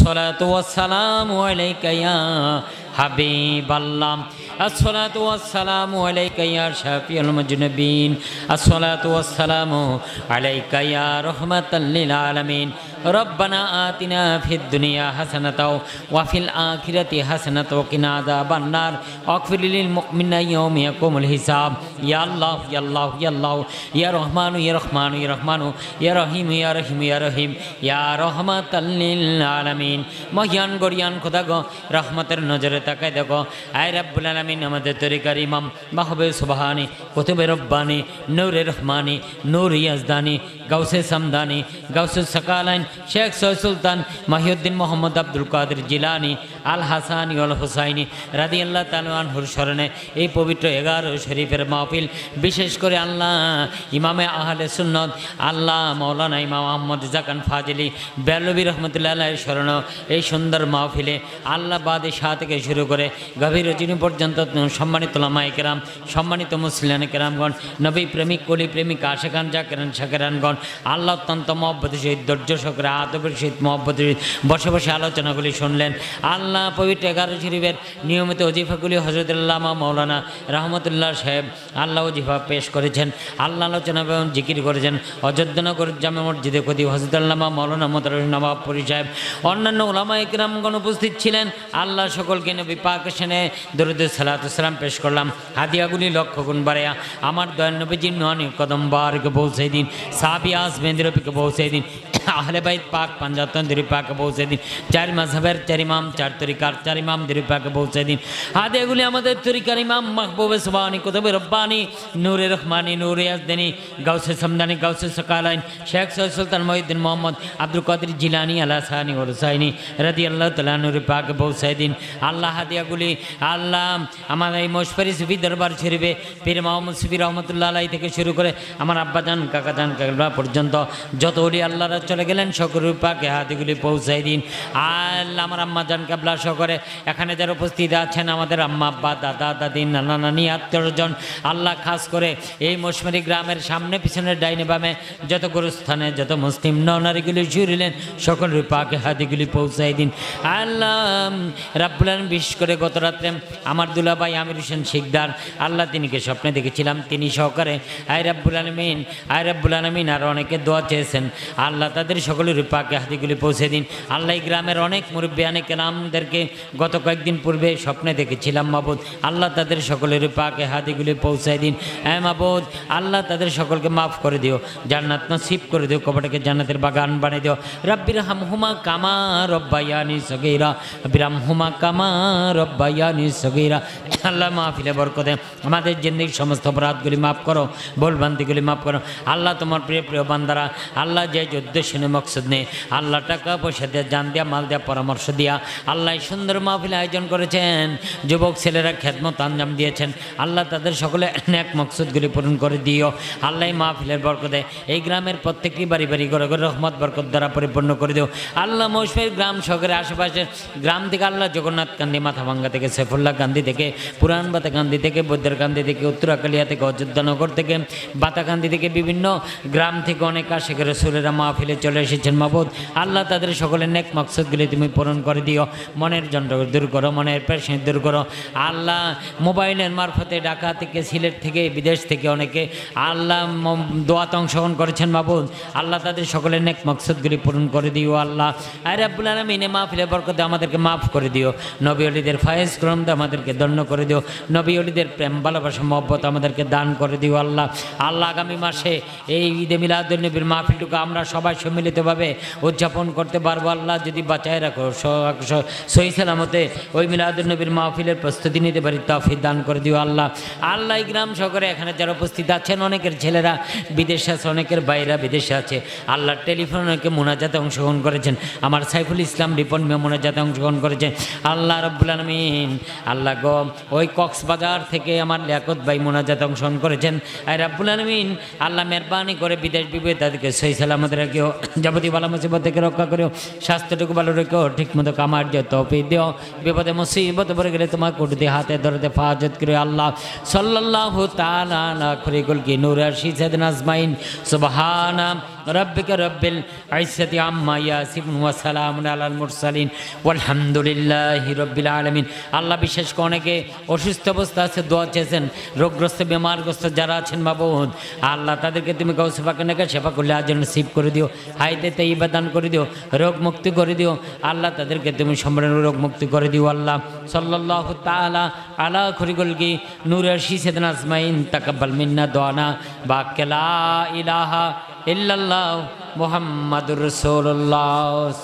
الصلاة والسلام عليك يا حبيب الله الصلاة والسلام عليك يا شافي المجنبين الصلاة والسلام عليك يا رحمة للعالمين ربنا آتنا في الدنيا حسنة وفي الآخرة حسنة وقنا عذاب النار اغفر للمؤمنين يوم يقوم الحساب يا الله يا الله يا الله يا رحمن يا رحمن يا رحمن يا رحيم يا رحيم يا رحيم يا رحمة للعالمين مهيان غريان খোদা গো রহমতের নজরে তাকায় দেখো আয় রাব্বুল আলামিন আমাদের তরিকার ইমাম মাহবে সুবহানি কুতুবে রব্বানি نور রহমানি নূর ইয়াজদানি غوث সামদানি গাউসে সকালাইন শেখ সৈয় সুলতান মাহিউদ্দিন মোহাম্মদ আব্দুল কাদের জিলানি আল হাসানি আল হুসাইনি রাদি আল্লাহ তালহুর স্মরণে এই পবিত্র এগারো শরীফের মাহফিল বিশেষ করে আল্লাহ ইমামে আহলে সুন্নত আল্লাহ মৌলানা ইমাম আহমদ জাকান ফাজিলি বেলবী রহমতুল্লাহ স্মরণ এই সুন্দর মাহফিলে আল্লাহ বাদে শাহ থেকে শুরু করে গভীর রজনী পর্যন্ত সম্মানিত লামাইকেরাম সম্মানিত মুসলিয়ান কেরামগণ নবী প্রেমিক কলি প্রেমিক আশেখান জাকেরান শাকেরানগণ আল্লাহ অত্যন্ত মহব্বত শহীদ ধৈর্য করে আদবের সহিত মহব্বতের বসে বসে আলোচনাগুলি শুনলেন আল্লাহ পবিত্র এগারো শরীফের নিয়মিত অজিফাগুলি হজরতুল্লাহ মৌলানা রহমতুল্লাহ সাহেব আল্লাহ অজিফা পেশ করেছেন আল্লাহ আলোচনা এবং জিকির করেছেন নগর জামে মসজিদে কদি হজরতুল্লামা মৌলানা মতার নবাব সাহেব অন্যান্য ওলামা ইকরামগণ উপস্থিত ছিলেন আল্লাহ সকলকে নবী পাক সেনে দরুদ সালাতাম পেশ করলাম হাদিয়াগুলি লক্ষ্য গুণ বাড়াইয়া আমার দয়ানবীজির নয় কদম বারকে পৌঁছে দিন সাবি আসবেন্দ্রপীকে পৌঁছে দিন আহলে বাইত পাক পাঞ্জাতন্দ্রী পাকে পৌঁছে দিন চার মাঝহের চার ইমাম চার তরিকার চার ইমাম দিরি পাকে পৌঁছে দিন আদে এগুলি আমাদের তরিকার ইমাম মাহবুবে সুবানি কুতুবে রব্বানি নূরে রহমানি নূরে আজদানি গাউসে সমদানি গাউসে সকালাইন শেখ সৈয়দ সুলতান মহিউদ্দিন মোহাম্মদ আব্দুল কাদির জিলানি আল্লাহ সাহানি ওরসাইনি রাদি আল্লাহ তাল্লাহ নূরে পাকে পৌঁছে দিন আল্লাহ হাদিয়াগুলি আল্লাহ আমার এই মশফারি সুফি দরবার শরীফে পীর মোহাম্মদ সুফি রহমতুল্লাহ আলাই থেকে শুরু করে আমার আব্বাজান কাকাজান কাকা পর্যন্ত যত হলি আল্লাহরা চলে গেলেন সকরুর পাকে হাতিগুলি পৌঁছাই দিন আল্লাহ আমার আম্মা জান কাবলা সকরে এখানে যারা উপস্থিত আছেন আমাদের আম্মা আব্বা দাদা দাদি নানা নানি আত্মীয়জন আল্লাহ খাস করে এই মৌসুমারি গ্রামের সামনে পিছনে ডাইনে বামে যত গুরুস্থানে যত মুসলিম ননারীগুলি জুড়িলেন সকলের পাকে হাতিগুলি পৌঁছাই দিন আল্লাহ রাবুলান বিশেষ করে গত রাত্রে আমার দুলাভাই আমির হোসেন শিকদার আল্লাহ তিনিকে স্বপ্নে দেখেছিলাম তিনি সহকারে আয় রাব্বুল আলমিন আয় রাব্বুল আলমিন আর অনেকে দোয়া চেয়েছেন আল্লাহ তাদের সকলের পাকে হাতিগুলি পৌঁছে দিন আল্লাহ গ্রামের অনেক অনেক নামদেরকে গত কয়েকদিন পূর্বে স্বপ্নে দেখেছিলাম মাবুদ আল্লাহ তাদের সকলের পাকে হাতিগুলি পৌঁছায় দিন হ্যাঁ মাবুদ আল্লাহ তাদের সকলকে মাফ করে দিও জান্নাত নসিব করে দিও কবটাকে জান্নাতের বাগান বানিয়ে দিও রব্বির হাম হুমা কামা রব্বাইয়ানি সগেরা বিরাম হুমা কামা রব্বাইয়ানি সগেরা আল্লাহ মাহফিলে বরকতে আমাদের জিন্দির সমস্ত অপরাধগুলি মাফ করো ভুল মাফ করো আল্লাহ তোমার প্রিয় প্রিয় বান্দারা আল্লাহ যে উদ্দেশ্য শুনে মকসুদ নেই আল্লাহ টাকা পয়সা দেওয়া জান দেওয়া মাল দেওয়া পরামর্শ দিয়া আল্লাহ সুন্দর মাহফিল আয়োজন করেছেন যুবক ছেলেরা খ্যাতমত আঞ্জাম দিয়েছেন আল্লাহ তাদের সকলে এক মকসুদগুলি পূরণ করে দিও আল্লাহ মাহফিলের বরকদে এই গ্রামের প্রত্যেকটি বাড়ি বাড়ি ঘরে ঘরে রহমত বরকত দ্বারা পরিপূর্ণ করে দিও আল্লাহ মৌসুমের গ্রাম শহরের আশেপাশে গ্রাম থেকে আল্লাহ জগন্নাথ মাথা মাথাভাঙ্গা থেকে সেফুল্লাহ গান্ধী থেকে বাতা গান্ধী থেকে বৈদ্যের গান্ধী থেকে উত্তরাকালিয়া থেকে অযোধ্যানগর থেকে বাতাকান্দি থেকে বিভিন্ন গ্রাম থেকে অনেক আশেখের সুরেরা মাহফিলে চলে এসেছেন মাবুদ আল্লাহ তাদের সকলের নেক মকসদগুলি তুমি পূরণ করে দিও মনের যন্ত্র দূর করো মনের পেশেন্ট দূর করো আল্লাহ মোবাইলের মারফতে ঢাকা থেকে সিলেট থেকে বিদেশ থেকে অনেকে আল্লাহ দোয়াত অংশগ্রহণ করেছেন মাবুদ আল্লাহ তাদের সকলের নেক মকসদগুলি পূরণ করে দিও আল্লাহ আরে আব্বুল আলমিনে মাহফিলে বরকতে আমাদেরকে মাফ করে দিও নবী অলিদের ফায়েজ ক্রম আমাদেরকে দণ্ড করে দিও নবী অলিদের প্রেম ভালোবাসা মহব্বত আমাদেরকে দান করে দিও আল্লাহ আল্লাহ আগামী মাসে এই ঈদে মিলাদুল নবীর মাহফিলটুকু আমরা সবাই সম্মিলিতভাবে উদযাপন করতে পারবো আল্লাহ যদি বাঁচায় রাখো সহি সালামতে ওই মিলাদুলনবীর মাহফিলের প্রস্তুতি নিতে পারি তফি দান করে দিও আল্লাহ আল্লাহ গ্রাম সকরে এখানে যারা উপস্থিত আছেন অনেকের ছেলেরা বিদেশে আছে অনেকের বাইরা বিদেশে আছে আল্লাহ টেলিফোন অনেকে মোনাজাতে অংশগ্রহণ করেছেন আমার সাইফুল ইসলাম রিপন মেয়ে মোনাজাতে অংশগ্রহণ করেছেন আল্লাহ রব্বুল আলমিন আল্লাহ গম ওই কক্সবাজার থেকে আমার লিয়াকত ভাই মোনাজাতে অংশগ্রহণ করেছেন আর রাব্বুল আলমিন আল্লাহ মেহরবানি করে বিদেশ বিবে তাদেরকে সহি সালামতে রাখিও যাবতি বালা মুসিবত থেকে রক্ষা করিও স্বাস্থ্যটুকু ভালো রেখো মতো কামার যে তফি দিও বিপদে মুসিবত পরে গেলে তোমার কুটুতে হাতে ধরতে ফাজত করে আল্লাহ সাল্লাহ তালা খরিকুল কি নুরাশি সেদিন নাজমাইন সুবাহানা ربك رب العزة عما ياسفون وسلام على المرسلين والحمد لله رب العالمين আল্লাহ বিশেষ করে অনেকে অসুস্থ অবস্থা আছে দোয়া চেয়েছেন রোগগ্রস্ত বেমারগ্রস্ত যারা আছেন বাবুদ আল্লাহ তাদেরকে তুমি কাউসেফাকে নাকে সেবা করলে আজ নসিব করে দিও হাইতে তাইবা দান করে দিও রোগ মুক্তি করে দিও আল্লাহ তাদেরকে তুমি সম্রাণ রোগ মুক্তি করে দিও আল্লাহ সাল্লাহ তালা আলা খরিগুলগি নূর শিসেদন আজমাইন তাকাব্বাল মিন্না দোয়ানা বা কেলা ইলাহা ইল্লাল্লাহ মোহাম্মদুর রসুল্লাহ